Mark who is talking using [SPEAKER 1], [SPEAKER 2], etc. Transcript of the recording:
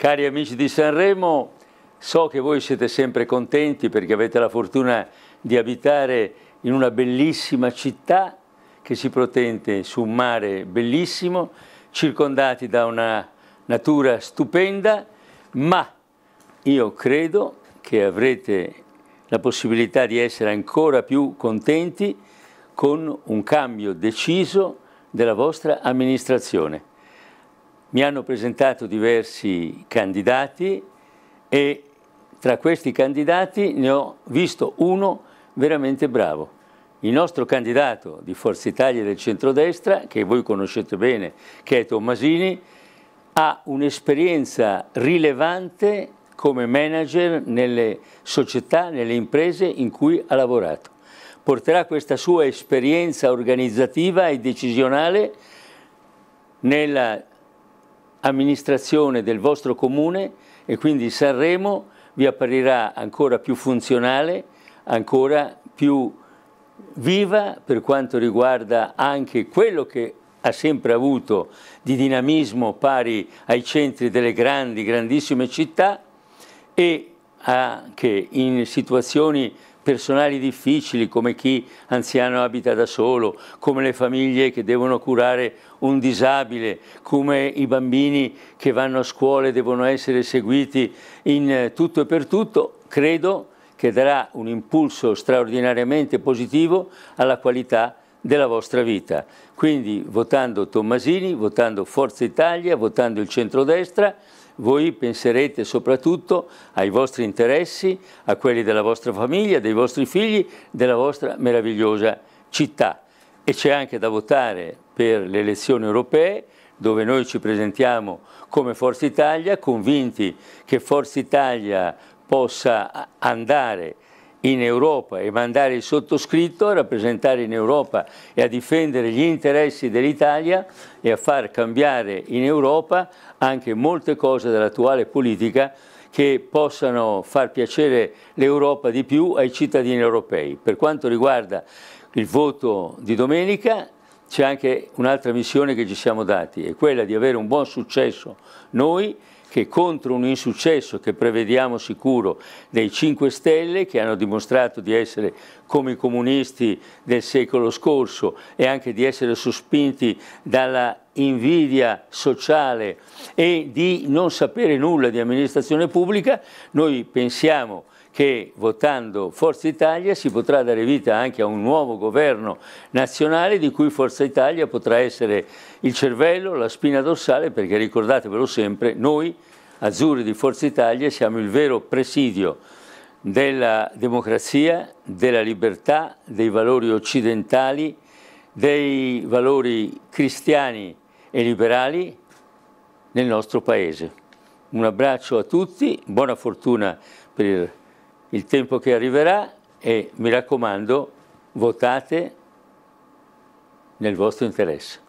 [SPEAKER 1] Cari amici di Sanremo, so che voi siete sempre contenti perché avete la fortuna di abitare in una bellissima città che si protende su un mare bellissimo, circondati da una natura stupenda, ma io credo che avrete la possibilità di essere ancora più contenti con un cambio deciso della vostra amministrazione mi hanno presentato diversi candidati e tra questi candidati ne ho visto uno veramente bravo. Il nostro candidato di Forza Italia del centrodestra, che voi conoscete bene, che è Tommasini, ha un'esperienza rilevante come manager nelle società, nelle imprese in cui ha lavorato. Porterà questa sua esperienza organizzativa e decisionale nella amministrazione del vostro comune e quindi Sanremo vi apparirà ancora più funzionale, ancora più viva per quanto riguarda anche quello che ha sempre avuto di dinamismo pari ai centri delle grandi, grandissime città e anche in situazioni personali difficili come chi anziano abita da solo, come le famiglie che devono curare un disabile, come i bambini che vanno a scuola e devono essere seguiti in tutto e per tutto, credo che darà un impulso straordinariamente positivo alla qualità della vostra vita. Quindi votando Tommasini, votando Forza Italia, votando il centrodestra voi penserete soprattutto ai vostri interessi, a quelli della vostra famiglia, dei vostri figli, della vostra meravigliosa città. E c'è anche da votare per le elezioni europee, dove noi ci presentiamo come Forza Italia, convinti che Forza Italia possa andare in Europa e mandare il sottoscritto a rappresentare in Europa e a difendere gli interessi dell'Italia e a far cambiare in Europa anche molte cose dell'attuale politica che possano far piacere l'Europa di più ai cittadini europei. Per quanto riguarda il voto di domenica c'è anche un'altra missione che ci siamo dati, è quella di avere un buon successo noi che contro un insuccesso che prevediamo sicuro dei 5 Stelle, che hanno dimostrato di essere come i comunisti del secolo scorso e anche di essere sospinti dalla invidia sociale e di non sapere nulla di amministrazione pubblica, noi pensiamo che votando Forza Italia si potrà dare vita anche a un nuovo governo nazionale di cui Forza Italia potrà essere il cervello, la spina dorsale, perché ricordatevelo sempre, noi azzurri di Forza Italia siamo il vero presidio della democrazia, della libertà, dei valori occidentali, dei valori cristiani e liberali nel nostro Paese. Un abbraccio a tutti, buona fortuna per il il tempo che arriverà e mi raccomando votate nel vostro interesse.